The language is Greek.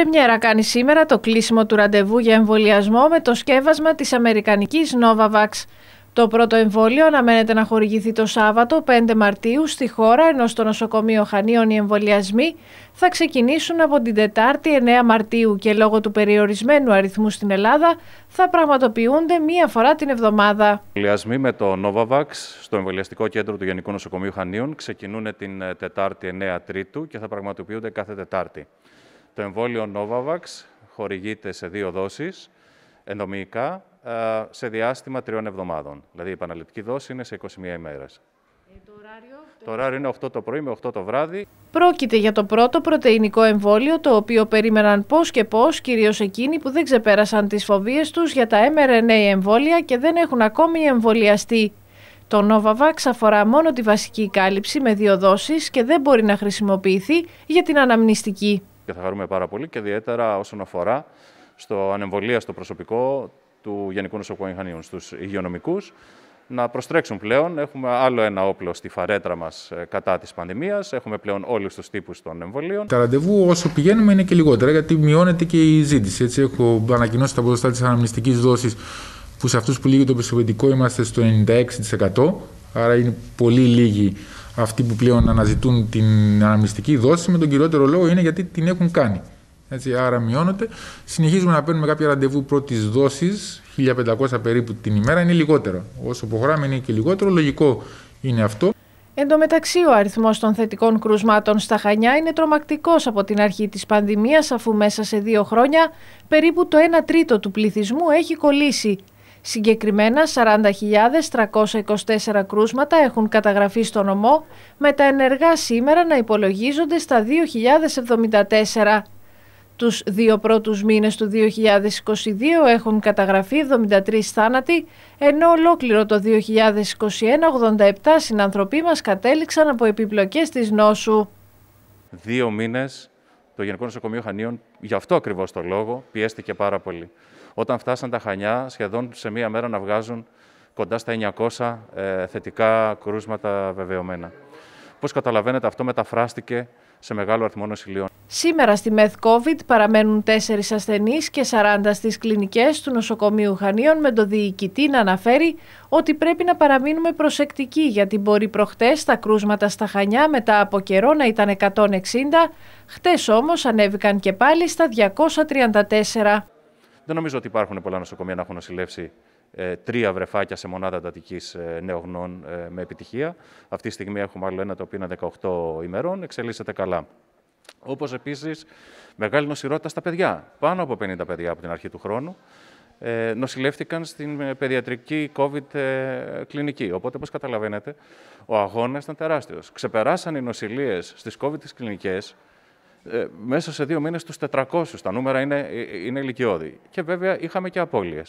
πρεμιέρα κάνει σήμερα το κλείσιμο του ραντεβού για εμβολιασμό με το σκεύασμα της Αμερικανικής Novavax. Το πρώτο εμβόλιο αναμένεται να χορηγηθεί το Σάββατο 5 Μαρτίου στη χώρα, ενώ στο νοσοκομείο Χανίων οι εμβολιασμοί θα ξεκινήσουν από την Τετάρτη 9 Μαρτίου και λόγω του περιορισμένου αριθμού στην Ελλάδα θα πραγματοποιούνται μία φορά την εβδομάδα. Οι εμβολιασμοί με το Novavax στο εμβολιαστικό κέντρο του Γενικού Νοσοκομείου Χανίων ξεκινούν την ε, Τετάρτη 9 Τρίτου και θα πραγματοποιούνται κάθε Τετάρτη. Το εμβόλιο Novavax χορηγείται σε δύο δόσεις, ενδομικά, ε, σε διάστημα τριών εβδομάδων. Δηλαδή η επαναληπτική δόση είναι σε 21 ημέρες. Ε, το ωράριο... είναι 8 το πρωί με 8 το βράδυ. Πρόκειται για το πρώτο πρωτεϊνικό εμβόλιο, το οποίο περίμεναν πώς και πώς, κυρίως εκείνοι που δεν ξεπέρασαν τις φοβίες τους για τα mRNA εμβόλια και δεν έχουν ακόμη εμβολιαστεί. Το Novavax αφορά μόνο τη βασική κάλυψη με δύο δόσεις και δεν μπορεί να χρησιμοποιηθεί για την αναμνηστική και θα χαρούμε πάρα πολύ και ιδιαίτερα όσον αφορά στο ανεμβολία στο προσωπικό του Γενικού Νοσοκομείου στου στους υγειονομικούς, να προστρέξουν πλέον. Έχουμε άλλο ένα όπλο στη φαρέτρα μας ε, κατά της πανδημίας. Έχουμε πλέον όλους τους τύπους των εμβολίων. Τα ραντεβού όσο πηγαίνουμε είναι και λιγότερα, γιατί μειώνεται και η ζήτηση. Έτσι, έχω ανακοινώσει τα ποσοστά της αναμνηστικής δόσης που σε αυτούς που λύγει το προσωπικό είμαστε στο 96%. Άρα είναι πολύ λίγοι αυτοί που πλέον αναζητούν την αναμνηστική δόση. Με τον κυριότερο λόγο είναι γιατί την έχουν κάνει. Έτσι, άρα μειώνονται. Συνεχίζουμε να παίρνουμε κάποια ραντεβού πρώτης δόσης, 1500 περίπου την ημέρα, είναι λιγότερο. Όσο προχωράμε είναι και λιγότερο, λογικό είναι αυτό. Εν τω μεταξύ, ο αριθμός των θετικών κρούσματων στα Χανιά είναι τρομακτικός από την αρχή της πανδημίας, αφού μέσα σε δύο χρόνια περίπου το 1 τρίτο του πληθυσμού έχει κολλήσει. Συγκεκριμένα 40.324 κρούσματα έχουν καταγραφεί στο νομό, με τα ενεργά σήμερα να υπολογίζονται στα 2.074. Τους δύο πρώτους μήνες του 2022 έχουν καταγραφεί 73 θάνατοι, ενώ ολόκληρο το 2021 87 συνανθρωποί μας κατέληξαν από επιπλοκές της νόσου. Δύο μήνες το Γενικό Νοσοκομείο Χανίων, γι' αυτό ακριβώς το λόγο, πιέστηκε πάρα πολύ. Όταν φτάσαν τα Χανιά, σχεδόν σε μία μέρα να βγάζουν κοντά στα 900 ε, θετικά κρούσματα βεβαιωμένα. Πώς καταλαβαίνετε, αυτό μεταφράστηκε σε μεγάλο αριθμό νοσηλείων. Σήμερα στη ΜΕΘ COVID παραμένουν 4 ασθενείς και 40 στις κλινικές του νοσοκομείου Χανίων με το διοικητή να αναφέρει ότι πρέπει να παραμείνουμε προσεκτικοί γιατί μπορεί προχτές τα κρούσματα στα Χανιά μετά από καιρό να ήταν 160, χτες όμως ανέβηκαν και πάλι στα 234. Δεν νομίζω ότι υπάρχουν πολλά νοσοκομεία να έχουν νοσηλεύσει ε, τρία βρεφάκια σε μονάδα εντατικής ε, νεογνών ε, με επιτυχία. Αυτή τη στιγμή έχουμε άλλο ένα το οποίο είναι 18 ημερών, εξελίσσεται καλά. Όπως επίσης μεγάλη νοσηρότητα στα παιδιά. Πάνω από 50 παιδιά από την αρχή του χρόνου ε, νοσηλεύτηκαν στην ε, παιδιατρική COVID ε, κλινική. Οπότε, όπως καταλαβαίνετε, ο αγώνας ήταν τεράστιος. Ξεπεράσαν οι νοσηλίε στι COVID κλινικέ μέσα σε δύο μήνες τους 400. Τα νούμερα είναι, είναι ηλικιώδη. Και βέβαια είχαμε και απώλειες.